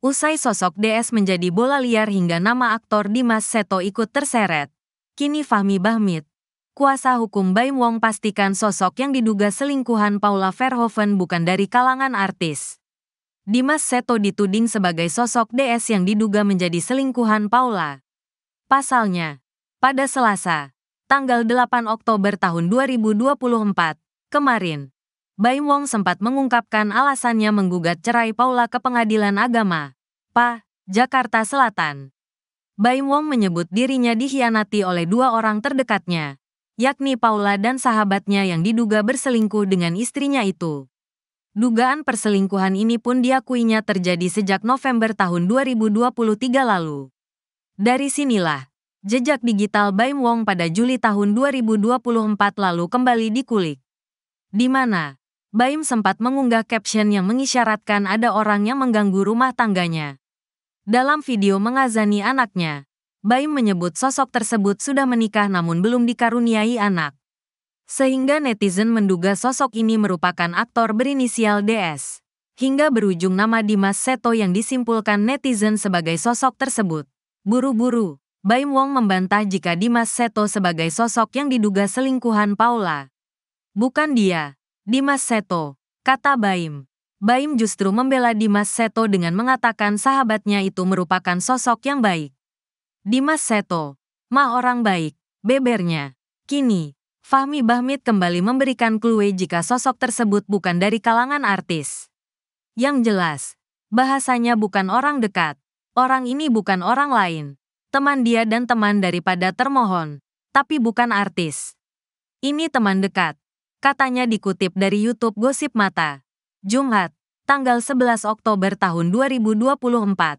Usai sosok DS menjadi bola liar hingga nama aktor Dimas Seto ikut terseret. Kini Fahmi Bahmit, kuasa hukum Baim Wong pastikan sosok yang diduga selingkuhan Paula Verhoeven bukan dari kalangan artis. Dimas Seto dituding sebagai sosok DS yang diduga menjadi selingkuhan Paula. Pasalnya, pada Selasa, tanggal 8 Oktober tahun 2024, kemarin, Bai Wong sempat mengungkapkan alasannya menggugat cerai Paula ke pengadilan agama, PA, Jakarta Selatan. Bai Wong menyebut dirinya dikhianati oleh dua orang terdekatnya, yakni Paula dan sahabatnya yang diduga berselingkuh dengan istrinya itu. Dugaan perselingkuhan ini pun diakuinya terjadi sejak November tahun 2023 lalu. Dari sinilah, jejak digital Baim Wong pada Juli tahun 2024 lalu kembali dikulik. Di mana, Baim sempat mengunggah caption yang mengisyaratkan ada orang yang mengganggu rumah tangganya. Dalam video mengazani anaknya, Baim menyebut sosok tersebut sudah menikah namun belum dikaruniai anak. Sehingga netizen menduga sosok ini merupakan aktor berinisial DS. Hingga berujung nama Dimas Seto yang disimpulkan netizen sebagai sosok tersebut. Buru-buru, Baim Wong membantah jika Dimas Seto sebagai sosok yang diduga selingkuhan Paula. Bukan dia. Dimas Seto, kata Baim. Baim justru membela Dimas Seto dengan mengatakan sahabatnya itu merupakan sosok yang baik. Dimas Seto, mah orang baik, bebernya. Kini, Fahmi Bahmid kembali memberikan clue jika sosok tersebut bukan dari kalangan artis. Yang jelas, bahasanya bukan orang dekat. Orang ini bukan orang lain. Teman dia dan teman daripada termohon, tapi bukan artis. Ini teman dekat, katanya dikutip dari YouTube Gosip Mata. Jumat, tanggal 11 Oktober tahun 2024.